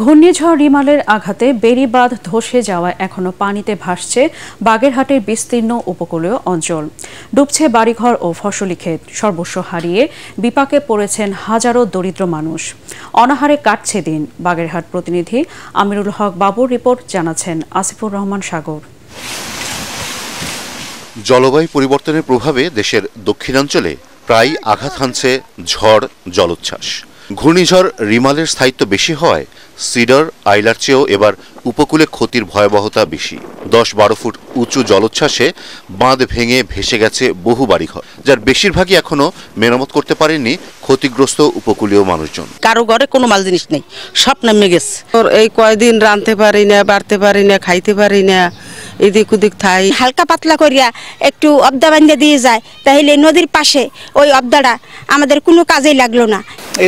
ঘূর্ণিঝড় রিমালের আঘাতে বেড়িবাঁধ ধসে যাওয়ায় এখনও পানিতে ভাসছে বাগেরহাটের বিস্তীর্ণ উপকূলীয় অঞ্চল ডুবছে বাড়িঘর ও ফসলি ক্ষেত সর্বস্ব হারিয়ে বিপাকে পড়েছেন হাজারো দরিদ্র মানুষ অনাহারে কাটছে দিন বাগেরহাট প্রতিনিধি আমিরুল হক বাবুর রিপোর্ট জানাচ্ছেন আসিফুর রহমান সাগর জলবায়ু পরিবর্তনের প্রভাবে দেশের দক্ষিণাঞ্চলে প্রায় আঘাত হানছে ঝড় জলোচ্ছ্বাস ঘূর্ণিঝড় রিমালের স্থায়িত্ব বেশি হয় সিডার আইলার চেয়েও এবার উপকূলে ক্ষতির ভয়াবহতা বেশি দশ বারো ফুট উঁচু জলোচ্ছ্বাসে বাঁধ ভেঙে ভেসে গেছে বহু বাড়িঘর যার বেশিরভাগই এখনো মেরামত করতে পারেনি ক্ষতিগ্রস্ত উপকূলীয় মানুষজন কারো ঘরে কোনো মাল জিনিস নেই সব নামে গেছে এই কয়দিন রাঁধতে পারি না বাড়তে পারি না খাইতে পারি না এদিক ওদিক থাই হালকা পাতলা করিয়া একটু অবদা বান্ধে দিয়ে যায় তাহলে নদীর পাশে ওই অবদাটা আমাদের কোনো কাজেই লাগলো না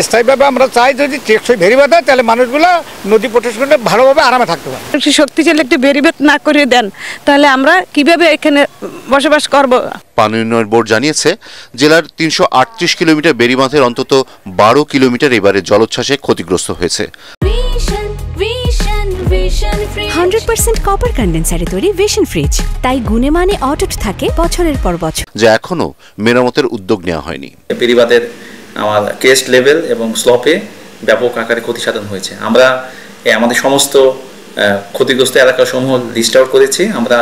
স্থায়ীভাবে আমরা চাই যদি টেকসই ভেরিবাদ হয় তাহলে মানুষগুলো নদী প্রশাসনে ভালোভাবে আরামে থাকতে পারে শক্তি চাইলে একটু ভেরিবাদ না করে দেন তাহলে আমরা কিভাবে এখানে বসবাস করব পানি উন্নয়ন বোর্ড জানিয়েছে জেলার তিনশো কিলোমিটার বেড়িবাঁধের অন্তত বারো কিলোমিটার এবারে জলোচ্ছ্বাসে ক্ষতিগ্রস্ত হয়েছে হান্ড্রেড কপার কন্ডেন্সারে তৈরি ভিশন ফ্রিজ তাই গুণে মানে অটুট থাকে বছরের পর বছর যা এখনো মেরামতের উদ্যোগ নেওয়া হয়নি পেরিবাদের আমার কেস্ট লেভেল এবং স্লপে ব্যাপক আকারে ক্ষতি সাধন হয়েছে আমরা আমাদের সমস্ত ক্ষতিগ্রস্ত এলাকাসমূহ লিস্ট আউট করেছি আমরা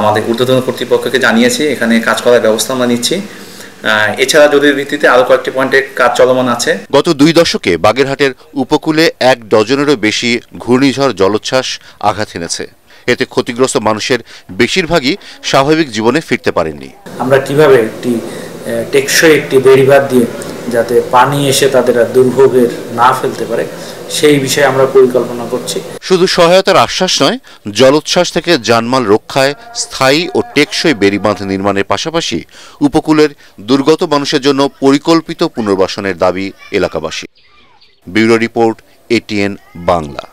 আমাদের ঊর্ধ্বতন কর্তৃপক্ষকে জানিয়েছি এখানে কাজ করার ব্যবস্থা আমরা নিচ্ছি এছাড়া জরুরি ভিত্তিতে আরো কয়েকটি পয়েন্টে কাজ চলমান আছে গত দুই দশকে বাগেরহাটের উপকূলে এক ডজনেরও বেশি ঘূর্ণিঝড় জলোচ্ছ্বাস আঘাত এনেছে এতে ক্ষতিগ্রস্ত মানুষের বেশিরভাগই স্বাভাবিক জীবনে ফিরতে পারেননি আমরা কিভাবে একটি টেকসই একটি বেড়িবাদ দিয়ে যাতে পানি এসে তাদের আর দুর্ভোগের না ফেলতে পারে সেই বিষয়ে আমরা পরিকল্পনা করছি শুধু সহায়তার আশ্বাস নয় জলোচ্ছ্বাস থেকে জানমাল রক্ষায় স্থায়ী ও টেকসই বেড়িবাঁধ নির্মাণের পাশাপাশি উপকূলের দুর্গত মানুষের জন্য পরিকল্পিত পুনর্বাসনের দাবি এলাকাবাসী ব্যুরো রিপোর্ট এটিএন বাংলা